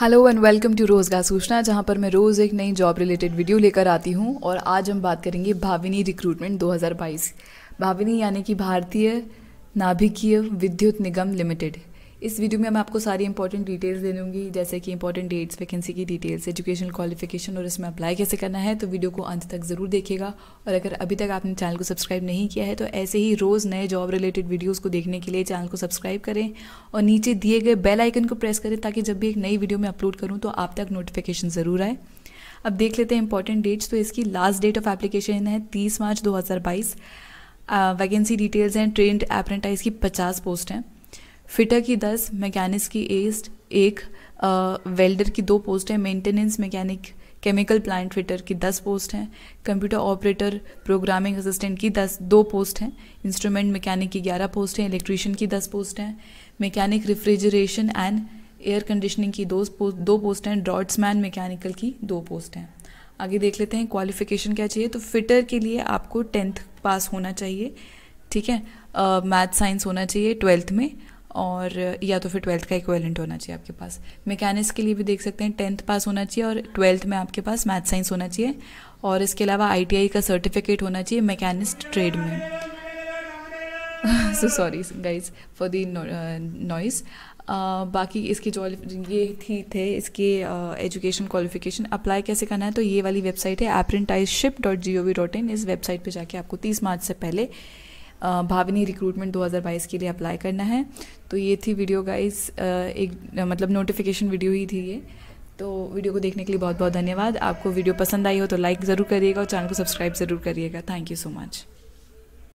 hello and welcome to रोज़गार सूचना जहां पर मैं रोज़ एक नई जॉब रिलेटेड वीडियो लेकर आती हूं और आज हम बात करेंगे भाविनी रिक्रूटमेंट 2022 भाविनी यानी कि भारतीय नाभिकीय विद्युत निगम लिमिटेड इस वीडियो में मैं आपको सारी इंपॉर्टेंट डिटेल्स दे दूँगी जैसे कि इंपॉर्टेंट डेट्स वैकेंसी की डिटेल्स एजुकेशनल क्वालिफिकेशन और इसमें अप्लाई कैसे करना है तो वीडियो को अंत तक ज़रूर देखिएगा और अगर अभी तक आपने चैनल को सब्सक्राइब नहीं किया है तो ऐसे ही रोज़ नए जॉब रिलेटेड वीडियोज़ को देखने के लिए चैनल को सब्सक्राइब करें और नीचे दिए गए बेल आइकन को प्रेस करें ताकि जब भी एक नई वीडियो में अपलोड करूँ तो आप तक नोटिफिकेशन ज़रूर आए अब देख लेते हैं इंपॉर्टेंट डेट्स तो इसकी लास्ट डेट ऑफ एप्लीकेशन है तीस मार्च दो वैकेंसी डिटेल्स हैं ट्रेंड अप्रेंटाइज की पचास पोस्ट हैं फिटर की दस मैकेनिक की एस्ट एक वेल्डर की दो पोस्ट है maintenance mechanic chemical plant fitter की दस पोस्ट हैं कंप्यूटर ऑपरेटर प्रोग्रामिंग असिस्टेंट की दस दो पोस्ट हैं इंस्ट्रूमेंट मैकेनिक की ग्यारह पोस्ट हैं इलेक्ट्रीशियन की दस पोस्ट हैं mechanic refrigeration and air conditioning की दो पोस्ट दो पोस्ट हैं ड्रॉट्समैन मैकेनिकल की दो पोस्ट हैं आगे देख लेते हैं क्वालिफिकेशन क्या चाहिए तो फिटर के लिए आपको टेंथ पास होना चाहिए ठीक है मैथ साइंस होना चाहिए ट्वेल्थ में और या तो फिर ट्वेल्थ का इक्वेलेंट होना चाहिए आपके पास मैकेनिक्स के लिए भी देख सकते हैं टेंथ पास होना चाहिए और ट्वेल्थ में आपके पास मैथ साइंस होना चाहिए और इसके अलावा आई का सर्टिफिकेट होना चाहिए मैकेनिस्ट ट्रेड में so sorry guys for the noise बाकी इसकी जो ये थी थे इसके एजुकेशन क्वालिफिकेशन अप्लाई कैसे करना है तो ये वाली वेबसाइट है apprenticeship dot G O V dot in इस वेबसाइट पर जाके आपको तीस मार्च से पहले भाविनी रिक्रूटमेंट 2022 के लिए अप्लाई करना है तो ये थी वीडियो गाइस एक मतलब नोटिफिकेशन वीडियो ही थी ये तो वीडियो को देखने के लिए बहुत बहुत धन्यवाद आपको वीडियो पसंद आई हो तो लाइक ज़रूर करिएगा और चैनल को सब्सक्राइब ज़रूर करिएगा थैंक यू सो मच